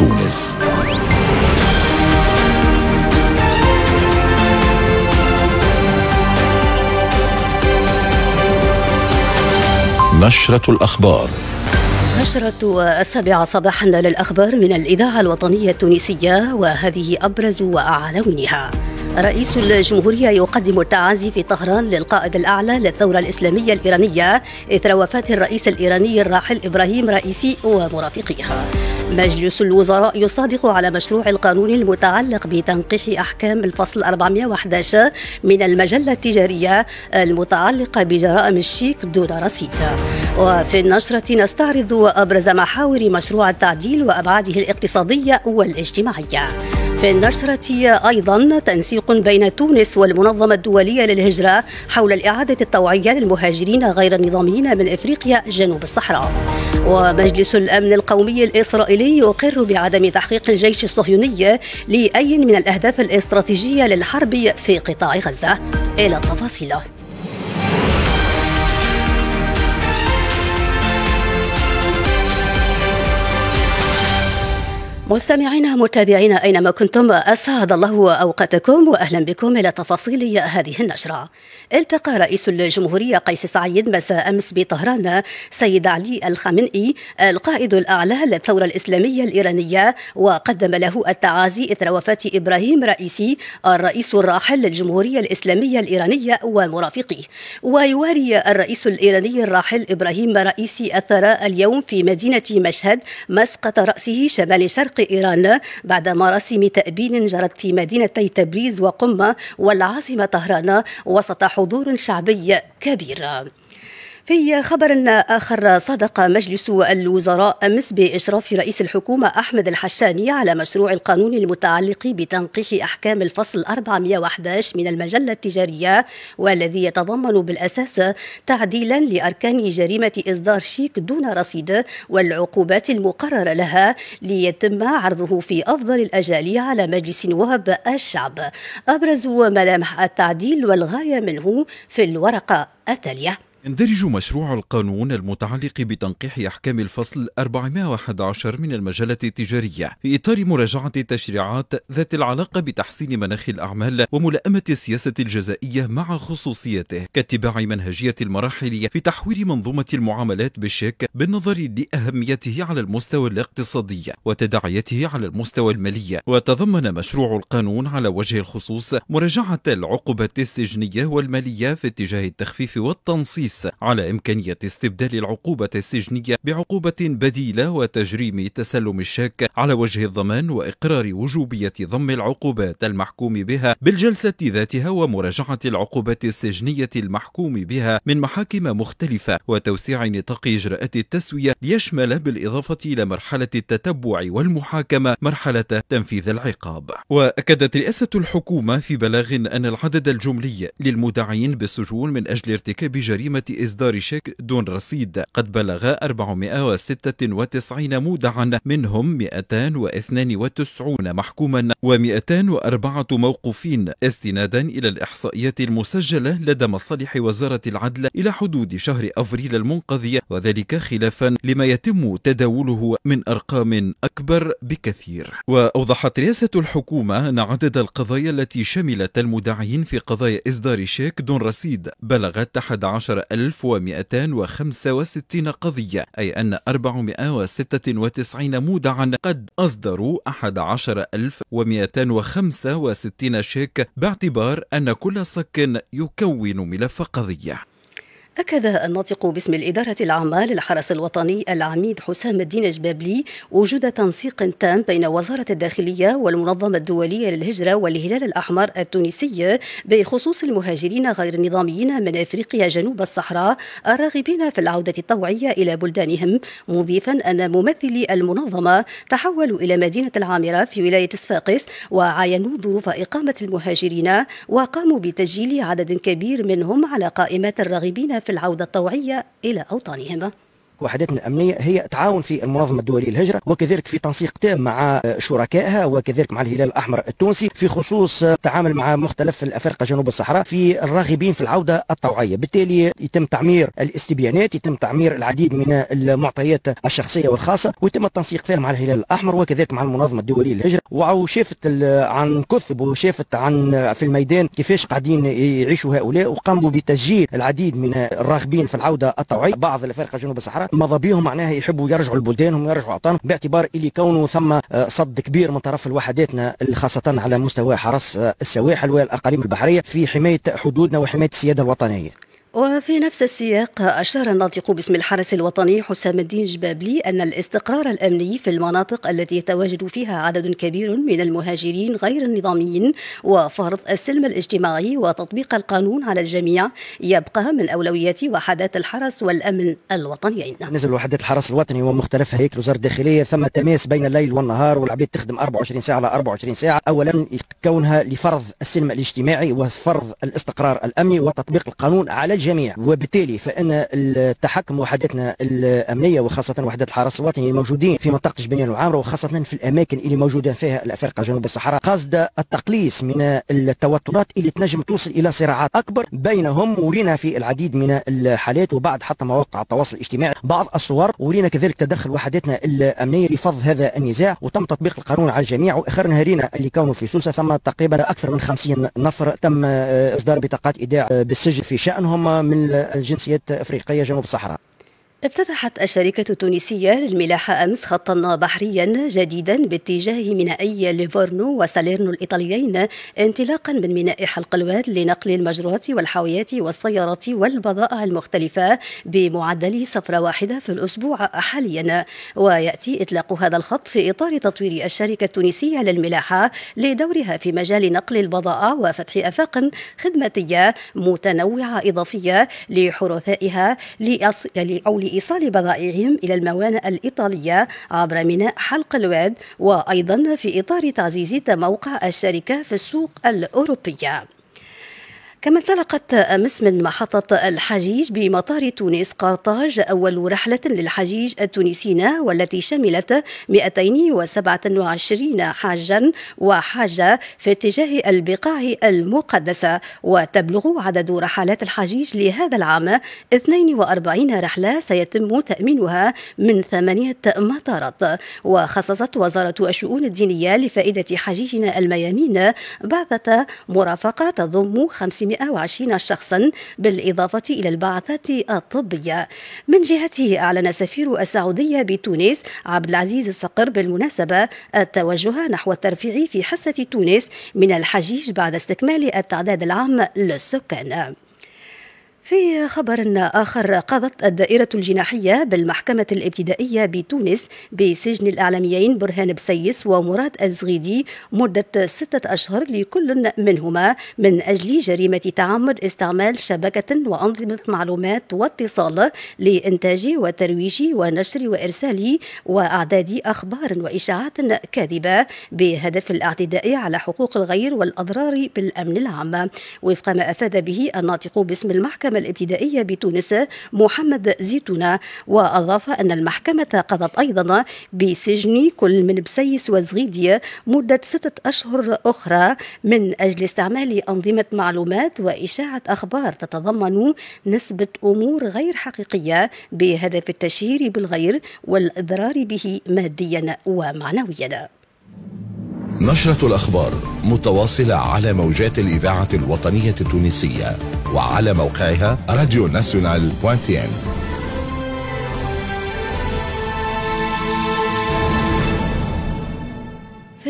تونس نشرة الأخبار نشرة السابعة صباحا للأخبار من الإذاعة الوطنية التونسية وهذه أبرز وأعلونها رئيس الجمهورية يقدم التعازي في طهران للقائد الأعلى للثورة الإسلامية الإيرانية إثر وفاة الرئيس الإيراني الراحل إبراهيم رئيسي ومرافقيها مجلس الوزراء يصادق على مشروع القانون المتعلق بتنقيح أحكام الفصل 411 من المجلة التجارية المتعلقة بجرائم الشيك دون رصيد وفي النشرة نستعرض أبرز محاور مشروع التعديل وأبعاده الاقتصادية والاجتماعية في النشرة أيضا تنسيق بين تونس والمنظمة الدولية للهجرة حول الإعادة الطوعية للمهاجرين غير النظاميين من إفريقيا جنوب الصحراء ومجلس الأمن القومي الإسرائيلي يقر بعدم تحقيق الجيش الصهيوني لأي من الأهداف الاستراتيجية للحرب في قطاع غزة إلى التفاصيل مستمعينا متابعينا أينما كنتم أسعد الله أوقاتكم وأهلا بكم إلى تفاصيل هذه النشرة التقى رئيس الجمهورية قيس سعيد مساء أمس بطهران سيد علي الخامنئي القائد الأعلى للثورة الإسلامية الإيرانية وقدم له التعازي إثر وفاة إبراهيم رئيسي الرئيس الراحل للجمهورية الإسلامية الإيرانية ومرافقيه ويواري الرئيس الإيراني الراحل إبراهيم رئيسي أثر اليوم في مدينة مشهد مسقط رأسه شمال شرق إيران بعد مراسم تأبين جرت في مدينتي تبريز وقمة والعاصمة طهران وسط حضور شعبي كبير في خبر آخر صدق مجلس الوزراء أمس بإشراف رئيس الحكومة أحمد الحشاني على مشروع القانون المتعلق بتنقيح أحكام الفصل 411 من المجلة التجارية والذي يتضمن بالأساس تعديلا لأركان جريمة إصدار شيك دون رصيد والعقوبات المقررة لها ليتم عرضه في أفضل الأجال على مجلس نواب الشعب أبرز ملامح التعديل والغاية منه في الورقة التالية يندرج مشروع القانون المتعلق بتنقيح أحكام الفصل 411 من المجلة التجارية في إطار مراجعة التشريعات ذات العلاقة بتحسين مناخ الأعمال وملائمة السياسة الجزائية مع خصوصيته كاتباع منهجية المراحل في تحويل منظومة المعاملات بالشيك بالنظر لأهميته على المستوى الاقتصادي وتداعيته على المستوى المالي وتضمن مشروع القانون على وجه الخصوص مراجعة العقوبات السجنية والمالية في اتجاه التخفيف والتنصيص باريس على إمكانية استبدال العقوبة السجنية بعقوبة بديلة وتجريم تسلم الشاك على وجه الضمان وإقرار وجوبية ضم العقوبات المحكوم بها بالجلسة ذاتها ومراجعة العقوبات السجنية المحكوم بها من محاكم مختلفة وتوسيع نطاق إجراءات التسوية ليشمل بالإضافة إلى مرحلة التتبع والمحاكمة مرحلة تنفيذ العقاب وأكدت رئاسة الحكومة في بلاغ أن العدد الجملي للمدعين بالسجون من أجل ارتكاب جريمة بضرورة إصدار شيك دون رصيد قد بلغ 496 مودعا منهم 292 محكوما و204 موقوفين استنادا إلى الإحصائيات المسجلة لدى مصالح وزارة العدل إلى حدود شهر أفريل المنقضي وذلك خلافا لما يتم تداوله من أرقام أكبر بكثير وأوضحت رئاسة الحكومة أن عدد القضايا التي شملت المدعين في قضايا إصدار شيك دون رصيد بلغت 11 1265 قضية أي أن 496 مودعا قد أصدروا 11265 شيك باعتبار أن كل صك يكون ملف قضية أكد الناطق باسم الإدارة العامة للحرس الوطني العميد حسام الدين جبابلي وجود تنسيق تام بين وزارة الداخلية والمنظمة الدولية للهجرة والهلال الأحمر التونسي بخصوص المهاجرين غير النظاميين من أفريقيا جنوب الصحراء الراغبين في العودة الطوعية إلى بلدانهم مضيفا أن ممثلي المنظمة تحولوا إلى مدينة العامرة في ولاية صفاقس وعاينوا ظروف إقامة المهاجرين وقاموا بتسجيل عدد كبير منهم على قائمة الراغبين في العودة الطوعية إلى أوطانهما وحداتنا الامنيه هي تعاون في المنظمه الدوليه للهجره وكذلك في تنسيق تام مع شركائها وكذلك مع الهلال الاحمر التونسي في خصوص التعامل مع مختلف الافارقه جنوب الصحراء في الراغبين في العوده الطوعيه، بالتالي يتم تعمير الاستبيانات، يتم تعمير العديد من المعطيات الشخصيه والخاصه ويتم التنسيق فيها مع الهلال الاحمر وكذلك مع المنظمه الدوليه للهجره وشافت عن كثب وشافت عن في الميدان كيفاش قاعدين يعيشوا هؤلاء وقاموا بتسجيل العديد من الراغبين في العوده الطوعيه، بعض الافارقه جنوب الصحراء مضى بيهم معناها يحبوا يرجعوا لبلدانهم ويرجعوا اوطانهم باعتبار اللي كونه ثم آه، صد كبير من طرف الوحداتنا خاصه على مستوى حرس آه، السواحل والاقاليم البحريه في حمايه حدودنا وحمايه السياده الوطنيه وفي نفس السياق أشار الناطق باسم الحرس الوطني حسام الدين جبابلي أن الاستقرار الأمني في المناطق التي يتواجد فيها عدد كبير من المهاجرين غير النظاميين وفرض السلم الاجتماعي وتطبيق القانون على الجميع يبقى من أولويات وحدات الحرس والأمن الوطنيين. نزل وحدات الحرس الوطني ومختلف هيكل وزارة الداخلية ثم تماس بين الليل والنهار والعبيد تخدم 24 ساعة على 24 ساعة أولا كونها لفرض السلم الاجتماعي وفرض الاستقرار الأمني وتطبيق القانون على الجميع وبالتالي فان التحكم وحدتنا الامنيه وخاصه وحدات الحرس الوطني الموجودين في منطقه جبنيان العامره وخاصه في الاماكن اللي موجوده فيها الافارقه جنوب الصحراء قاصده التقليص من التوترات اللي تنجم توصل الى صراعات اكبر بينهم ورينا في العديد من الحالات وبعد حتى مواقع التواصل الاجتماعي بعض الصور ورينا كذلك تدخل وحدتنا الامنيه لفض هذا النزاع وتم تطبيق القانون على الجميع واخر نهارينا اللي كانوا في سوسه ثم تقريبا اكثر من 50 نفر تم اصدار بطاقات ايداع بالسجن في شانهم من الجنسيات الأفريقية جنوب الصحراء افتتحت الشركة التونسية للملاحة أمس خطا بحريا جديدا باتجاه مينائي ليفورنو وساليرنو الإيطاليين انطلاقا من ميناء حلق الواد لنقل المجرات والحاويات والسيارات والبضائع المختلفة بمعدل سفرة واحدة في الأسبوع حاليا ويأتي إطلاق هذا الخط في إطار تطوير الشركة التونسية للملاحة لدورها في مجال نقل البضائع وفتح آفاق خدماتية متنوعة إضافية لحرفائها لأص... لإيصال بضائعهم إلى الموانئ الإيطالية عبر ميناء حلق الواد وأيضا في إطار تعزيز موقع الشركة في السوق الأوروبية كما انطلقت أمس من محطة الحجيج بمطار تونس قرطاج أول رحلة للحجيج التونسيين والتي شملت 227 حاجا وحاجة في اتجاه البقاع المقدسة وتبلغ عدد رحلات الحجيج لهذا العام 42 رحلة سيتم تأمينها من ثمانية مطارات وخصصت وزارة الشؤون الدينية لفائدة حجيجنا الميامين بعثة مرافقة تضم 500 120 شخصا بالإضافة إلى البعثات الطبية من جهته أعلن سفير السعودية بتونس عبد العزيز الصقر بالمناسبة التوجه نحو الترفيع في حصة تونس من الحجيج بعد استكمال التعداد العام للسكان في خبر آخر قضت الدائرة الجناحية بالمحكمة الابتدائية بتونس بسجن الإعلاميين برهان بسيس ومراد الزغيدي مدة ستة أشهر لكل منهما من أجل جريمة تعمد استعمال شبكة وأنظمة معلومات واتصال لإنتاج وترويج ونشر وإرسال وأعداد أخبار وإشاعات كاذبة بهدف الاعتداء على حقوق الغير والأضرار بالأمن العام وفق ما أفاد به الناطق باسم المحكمة المحكمة الابتدائية بتونس محمد زيتونة وأضاف أن المحكمة قضت أيضا بسجن كل من بسيس وزغيدية مدة ستة أشهر أخرى من أجل استعمال أنظمة معلومات وإشاعة أخبار تتضمن نسبة أمور غير حقيقية بهدف التشهير بالغير والإضرار به ماديا ومعنويا. نشرة الأخبار متواصلة على موجات الإذاعة الوطنية التونسية وعلى موقعها راديو ناسيونال.تي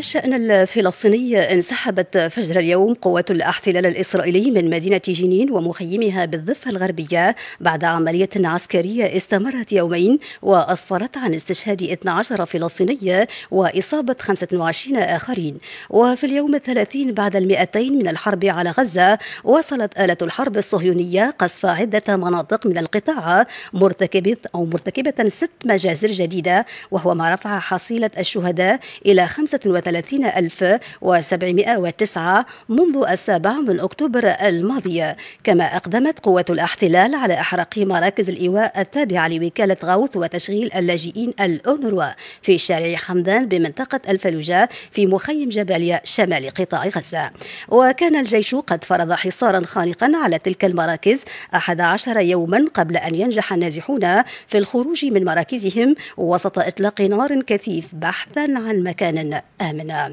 الشأن الفلسطيني انسحبت فجر اليوم قوات الاحتلال الإسرائيلي من مدينة جنين ومخيمها بالضفة الغربية بعد عملية عسكرية استمرت يومين وأسفرت عن استشهاد 12 فلسطينية وإصابة 25 آخرين وفي اليوم الثلاثين بعد المئتين من الحرب على غزة واصلت آلة الحرب الصهيونية قصف عدة مناطق من القطاع مرتكبة أو مرتكبة ست مجازر جديدة وهو ما رفع حصيلة الشهداء إلى 35 30709 منذ السابع من أكتوبر الماضي كما أقدمت قوة الاحتلال على إحراق مراكز الإيواء التابعة لوكالة غوث وتشغيل اللاجئين الأونروا في شارع حمدان بمنطقة الفلوجة في مخيم جباليا شمال قطاع غزة وكان الجيش قد فرض حصارا خانقا على تلك المراكز 11 يوما قبل أن ينجح النازحون في الخروج من مراكزهم وسط إطلاق نار كثيف بحثا عن مكان آمن 们呢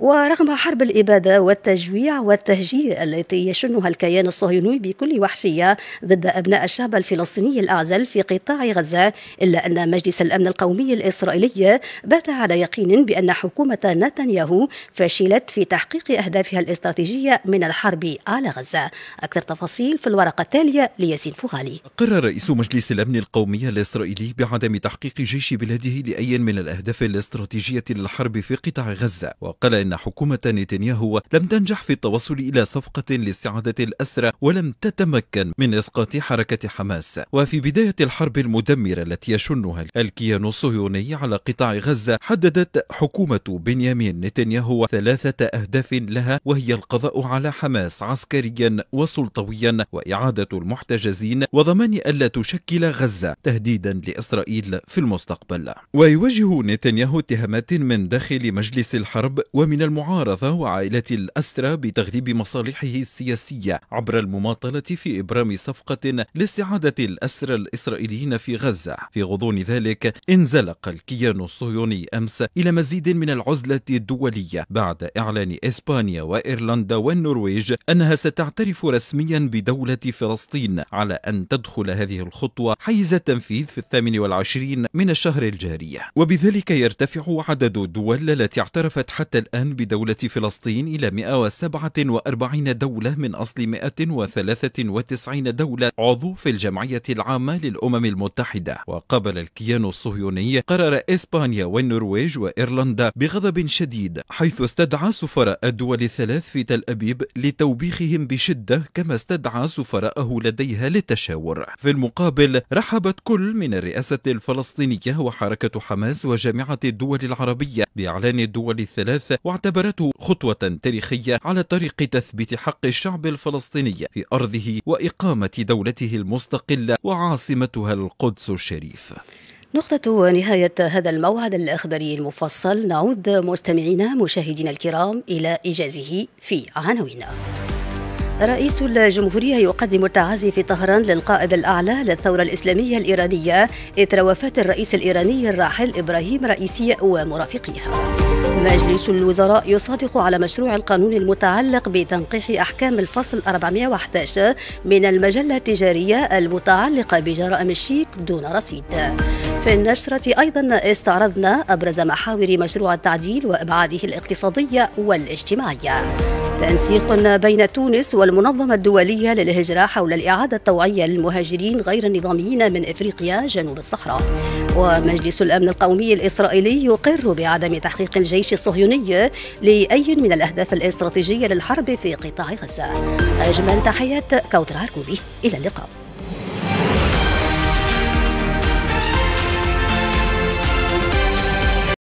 ورغم حرب الإبادة والتجويع والتهجير التي يشنها الكيان الصهيوني بكل وحشية ضد أبناء الشعب الفلسطيني الأعزل في قطاع غزة إلا أن مجلس الأمن القومي الإسرائيلي بات على يقين بأن حكومة نتنياهو فشلت في تحقيق أهدافها الاستراتيجية من الحرب على غزة أكثر تفاصيل في الورقة التالية لياسين فغالي قرر رئيس مجلس الأمن القومي الإسرائيلي بعدم تحقيق جيش بلاده لأي من الأهداف الاستراتيجية للحرب في قطاع غزة وقال أن حكومة نتنياهو لم تنجح في التوصل إلى صفقة لاستعادة الأسرى ولم تتمكن من إسقاط حركة حماس وفي بداية الحرب المدمرة التي يشنها الكيان الصهيوني على قطاع غزة حددت حكومة بنيامين نتنياهو ثلاثة أهداف لها وهي القضاء على حماس عسكريا وسلطويا وإعادة المحتجزين وضمان ألا تشكل غزة تهديدا لإسرائيل في المستقبل ويوجه نتنياهو اتهامات من داخل مجلس الحرب ومن من المعارضة وعائلة الأسرى بتغليب مصالحه السياسية عبر المماطلة في إبرام صفقة لاستعادة الأسرى الإسرائيليين في غزة في غضون ذلك انزلق الكيان الصهيوني أمس إلى مزيد من العزلة الدولية بعد إعلان إسبانيا وإيرلندا والنرويج أنها ستعترف رسميا بدولة فلسطين على أن تدخل هذه الخطوة حيز التنفيذ في الثامن والعشرين من الشهر الجاري وبذلك يرتفع عدد الدول التي اعترفت حتى الآن الآن بدولة فلسطين إلى 147 دولة من أصل 193 دولة عضو في الجمعية العامة للأمم المتحدة وقبل الكيان الصهيوني قرار إسبانيا والنرويج وإيرلندا بغضب شديد حيث استدعى سفراء الدول الثلاث في تل أبيب لتوبيخهم بشدة كما استدعى سفراءه لديها للتشاور في المقابل رحبت كل من الرئاسة الفلسطينية وحركة حماس وجامعة الدول العربية بإعلان الدول الثلاث وعن واعتبرته خطوة تاريخية على طريق تثبيت حق الشعب الفلسطيني في أرضه وإقامة دولته المستقلة وعاصمتها القدس الشريف نقطة نهاية هذا الموعد الأخباري المفصل نعود مستمعينا مشاهدينا الكرام إلى إيجازه في عناوين رئيس الجمهورية يقدم التعازي في طهران للقائد الأعلى للثورة الإسلامية الإيرانية إثر وفاة الرئيس الإيراني الراحل إبراهيم رئيسي ومرافقيه مجلس الوزراء يصادق على مشروع القانون المتعلق بتنقيح أحكام الفصل 411 من المجلة التجارية المتعلقة بجرائم الشيك دون رصيد في النشرة أيضا استعرضنا أبرز محاور مشروع التعديل وأبعاده الاقتصادية والاجتماعية تنسيق بين تونس والمنظمة الدولية للهجرة حول الإعادة الطوعية للمهاجرين غير النظاميين من إفريقيا جنوب الصحراء ومجلس الأمن القومي الإسرائيلي يقر بعدم تحقيق الجيش الصهيوني لأي من الأهداف الاستراتيجية للحرب في قطاع غزة أجمل تحيات كوتر عركوبي إلى اللقاء